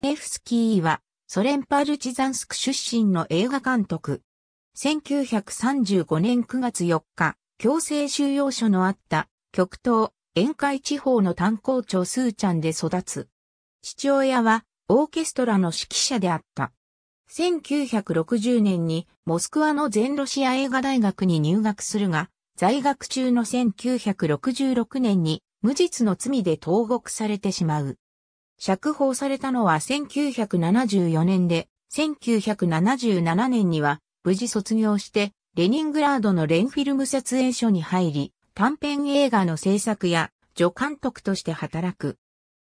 ネフスキーは、ソ連パルチザンスク出身の映画監督。1935年9月4日、強制収容所のあった、極東、沿海地方の炭鉱町スーチャンで育つ。父親は、オーケストラの指揮者であった。1960年に、モスクワの全ロシア映画大学に入学するが、在学中の1966年に、無実の罪で投獄されてしまう。釈放されたのは1974年で、1977年には無事卒業して、レニングラードのレンフィルム撮影所に入り、短編映画の制作や助監督として働く。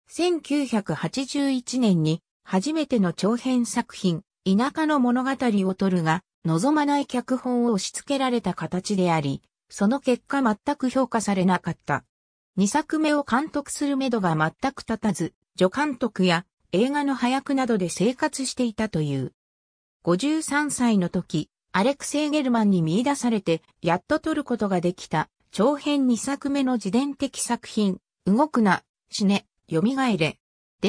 1981年に初めての長編作品、田舎の物語を撮るが、望まない脚本を押し付けられた形であり、その結果全く評価されなかった。2作目を監督するめどが全く立たず、助監督や映画の早くなどで生活していたという。53歳の時、アレクセイ・ゲルマンに見出されて、やっと撮ることができた、長編2作目の自伝的作品、動くな、死ね、蘇れ。で、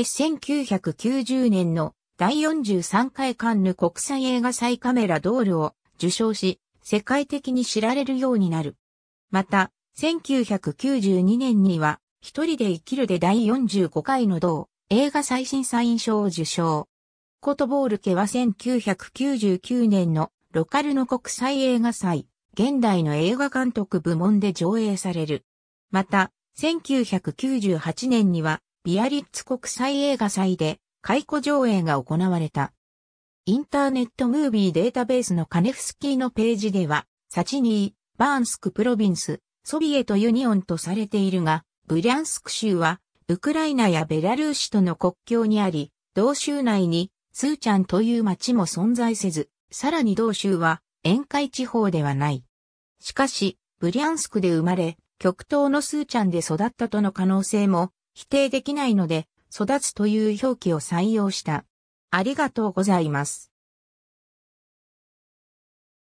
1990年の第43回カンヌ国際映画祭カメラドールを受賞し、世界的に知られるようになる。また、1992年には、一人で生きるで第45回の同、映画最新サイン賞を受賞。コトボール家は1999年のロカルノ国際映画祭、現代の映画監督部門で上映される。また、1998年には、ビアリッツ国際映画祭で、解雇上映が行われた。インターネットムービーデータベースのカネフスキーのページでは、サチニー、バーンスクプロビンス、ソビエトユニオンとされているが、ブリャンスク州は、ウクライナやベラルーシとの国境にあり、同州内に、スーチャンという町も存在せず、さらに同州は、沿海地方ではない。しかし、ブリャンスクで生まれ、極東のスーチャンで育ったとの可能性も否定できないので、育つという表記を採用した。ありがとうございます。